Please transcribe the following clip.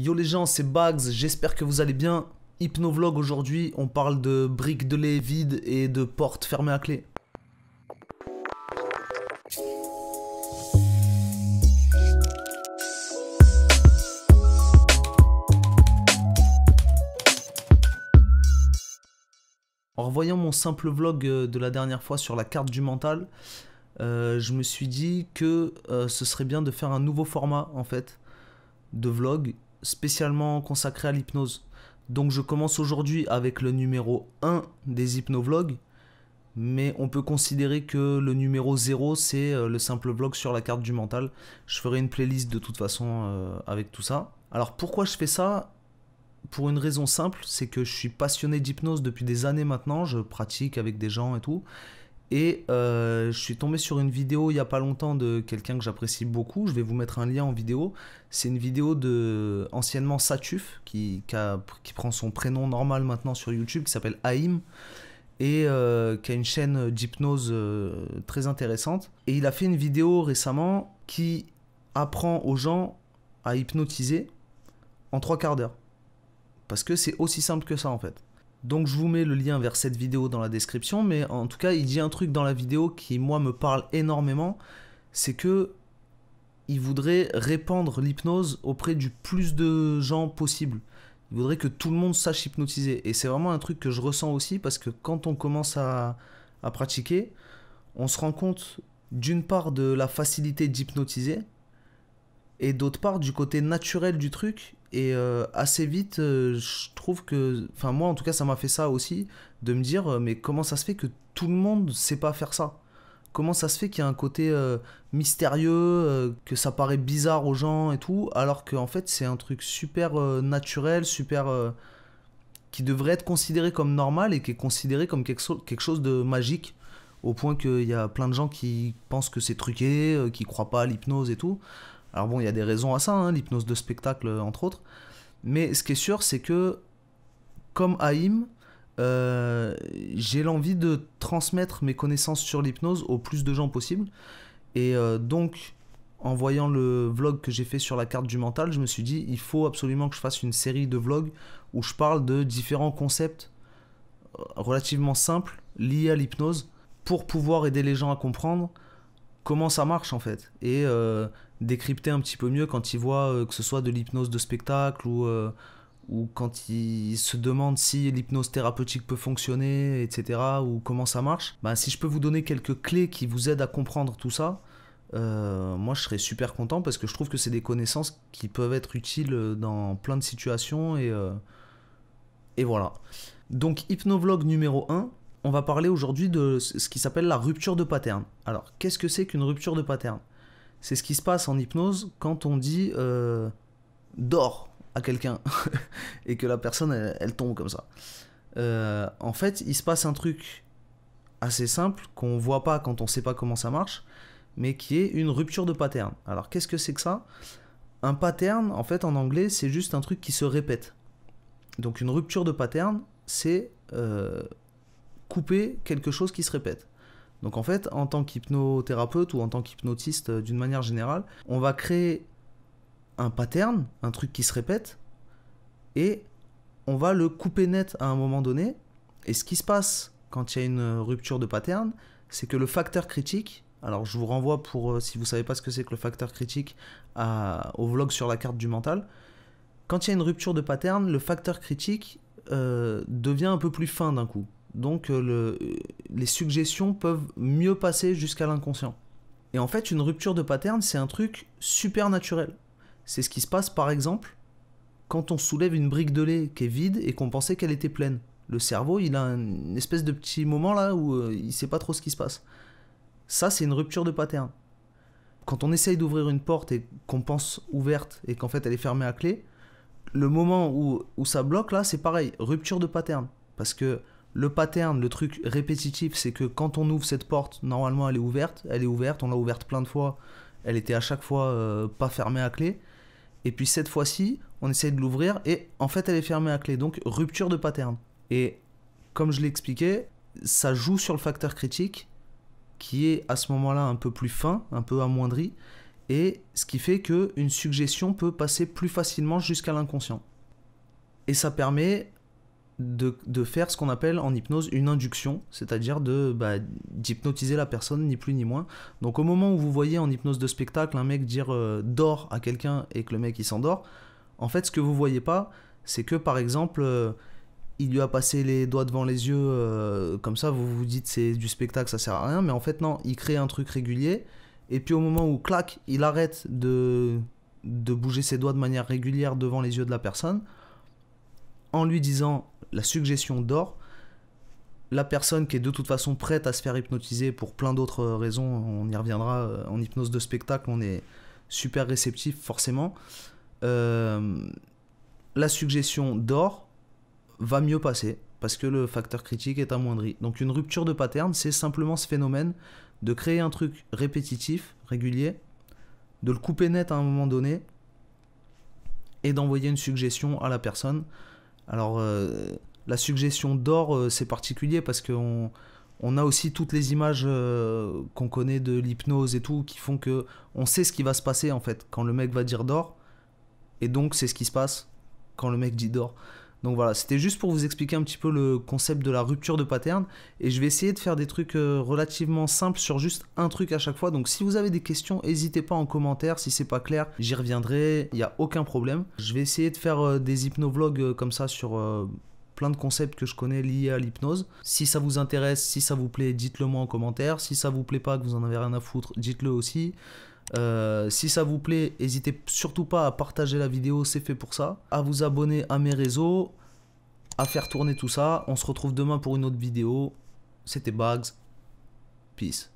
Yo les gens, c'est Bags, j'espère que vous allez bien. Hypnovlog aujourd'hui, on parle de briques de lait vides et de portes fermées à clé. En revoyant mon simple vlog euh, de la dernière fois sur la carte du mental, euh, je me suis dit que euh, ce serait bien de faire un nouveau format en fait de vlog spécialement consacré à l'hypnose. Donc je commence aujourd'hui avec le numéro 1 des hypnovlogs, mais on peut considérer que le numéro 0 c'est euh, le simple vlog sur la carte du mental. Je ferai une playlist de toute façon euh, avec tout ça. Alors pourquoi je fais ça pour une raison simple, c'est que je suis passionné d'hypnose depuis des années maintenant, je pratique avec des gens et tout, et euh, je suis tombé sur une vidéo il n'y a pas longtemps de quelqu'un que j'apprécie beaucoup. Je vais vous mettre un lien en vidéo. C'est une vidéo de anciennement Satuf, qui, qui, prend son prénom normal maintenant sur YouTube, qui s'appelle Aïm, et euh, qui a une chaîne d'hypnose euh, très intéressante. Et il a fait une vidéo récemment qui apprend aux gens à hypnotiser en trois quarts d'heure. Parce que c'est aussi simple que ça en fait. Donc je vous mets le lien vers cette vidéo dans la description, mais en tout cas, il dit un truc dans la vidéo qui, moi, me parle énormément, c'est que il voudrait répandre l'hypnose auprès du plus de gens possible. Il voudrait que tout le monde sache hypnotiser. Et c'est vraiment un truc que je ressens aussi, parce que quand on commence à pratiquer, on se rend compte d'une part de la facilité d'hypnotiser, et d'autre part du côté naturel du truc, et euh, assez vite, euh, je trouve que. Enfin, moi en tout cas, ça m'a fait ça aussi, de me dire, euh, mais comment ça se fait que tout le monde sait pas faire ça Comment ça se fait qu'il y a un côté mystérieux, que ça paraît bizarre aux gens et tout, alors qu'en en fait, c'est un truc super naturel, super. qui devrait être considéré comme normal et qui est considéré comme quelque, chose de magique, au point qu'il y a plein de gens qui pensent que c'est truqué, qui croient pas à l'hypnose et tout alors bon, il y a des raisons à ça, hein, l'hypnose de spectacle euh, entre autres. Mais ce qui est sûr, c'est que comme Aïm, euh, j'ai l'envie de transmettre mes connaissances sur l'hypnose au plus de gens possible. Et euh, donc, en voyant le vlog que j'ai fait sur la carte du mental, je me suis dit, il faut absolument que je fasse une série de vlogs où je parle de différents concepts relativement simples liés à l'hypnose pour pouvoir aider les gens à comprendre comment ça marche en fait et euh, décrypter un petit peu mieux quand ils voient euh, que ce soit de l'hypnose de spectacle ou, euh, ou quand ils se demandent si l'hypnose thérapeutique peut fonctionner, etc. ou comment ça marche. Bah, si je peux vous donner quelques clés qui vous aident à comprendre tout ça, moi je serais super content parce que je trouve que c'est des connaissances qui peuvent être utiles dans plein de situations et, et voilà. Donc hypnovlog numéro 1, on va parler aujourd'hui de ce qui s'appelle la rupture de pattern. Alors, qu'est-ce que c'est qu'une rupture de pattern C'est ce qui se passe en hypnose quand on dit euh, dors à quelqu'un et que la personne elle, tombe comme ça. Euh, en fait, il se passe un truc assez simple qu'on voit pas quand on ne sait pas comment ça marche, mais qui est une rupture de pattern. Alors, qu'est-ce que c'est que ça Un pattern, en fait, en anglais, c'est juste un truc qui se répète. Donc, une rupture de pattern, c'est euh, couper quelque chose qui se répète. Donc en fait, en tant qu'hypnothérapeute ou en tant qu'hypnotiste euh, d'une manière générale, on va créer un pattern, un truc qui se répète, et on va le couper net à un moment donné. Et ce qui se passe quand il y a une euh, rupture de pattern, c'est que le facteur critique, alors je vous renvoie pour, euh, si vous savez pas ce que c'est que le facteur critique, au vlog sur la carte du mental, quand il y a une rupture de pattern, le facteur critique devient un peu plus fin d'un coup. Donc euh, les suggestions peuvent mieux passer jusqu'à l'inconscient. Et en fait, une rupture de pattern, c'est un truc super naturel. C'est ce qui se passe par exemple quand on soulève une brique de lait qui est vide et qu'on pensait qu'elle était pleine. Le cerveau, il a une espèce de petit moment là où euh, il sait pas trop ce qui se passe. Ça, c'est une rupture de pattern. Quand on essaye d'ouvrir une porte et qu'on pense ouverte et qu'en fait elle est fermée à clé, le moment où, où ça bloque là, c'est pareil, rupture de pattern. Parce que le pattern, le truc répétitif, c'est que quand on ouvre cette porte, normalement elle est ouverte, elle est ouverte, on l'a ouverte plein de fois, elle était à chaque fois euh, pas fermée à clé. Et puis cette fois-ci, on essaye de l'ouvrir et en fait elle est fermée à clé, donc rupture de pattern. Et comme je l'expliquais, ça joue sur le facteur critique qui est à ce moment-là un peu plus fin, un peu amoindri, et ce qui fait que une suggestion peut passer plus facilement jusqu'à l'inconscient. Et ça permet de, faire ce qu'on appelle en hypnose une induction, c'est-à-dire de bah, d'hypnotiser la personne, ni plus ni moins. Donc au moment où vous voyez en hypnose de spectacle un mec dire euh, dors à quelqu'un et que le mec il s'endort, en fait ce que vous voyez pas, c'est que par exemple euh, il lui a passé les doigts devant les yeux, euh, comme ça vous vous dites c'est du spectacle, ça sert à rien, mais en fait non, il crée un truc régulier, et puis au moment où clac, il arrête de, de bouger ses doigts de manière régulière devant les yeux de la personne, en lui disant la suggestion d'or, la personne qui est de toute façon prête à se faire hypnotiser pour plein d'autres raisons, on y reviendra euh, en hypnose de spectacle, on est super réceptif forcément, euh, la suggestion d'or va mieux passer parce que le facteur critique est amoindri. Donc une rupture de pattern, c'est simplement ce phénomène de créer un truc répétitif, régulier, de le couper net à un moment donné et d'envoyer une suggestion à la personne alors, euh, la suggestion d'or, euh, c'est particulier parce qu'on a aussi toutes les images euh, qu'on connaît de l'hypnose et tout qui font que on sait ce qui va se passer en fait quand le mec va dire d'or. Et donc, c'est ce qui se passe quand le mec dit d'or. Donc voilà, c'était juste pour vous expliquer un petit peu le concept de la rupture de pattern. Et je vais essayer de faire des trucs euh, relativement simples sur juste un truc à chaque fois. Donc si vous avez des questions, n'hésitez pas en commentaire. Si c'est pas clair, j'y reviendrai. Il n'y a aucun problème. Je vais essayer de faire euh, des hypnovlogs euh, comme ça sur plein de concepts que je connais liés à l'hypnose. Si ça vous intéresse, si ça vous plaît, dites-le moi en commentaire. Si ça vous plaît pas, que vous en avez rien à foutre, dites-le aussi. Euh, si ça vous plaît, n'hésitez surtout pas à partager la vidéo, c'est fait pour ça. À vous abonner à mes réseaux, à faire tourner tout ça. On se retrouve demain pour une autre vidéo. C'était Bags. Peace.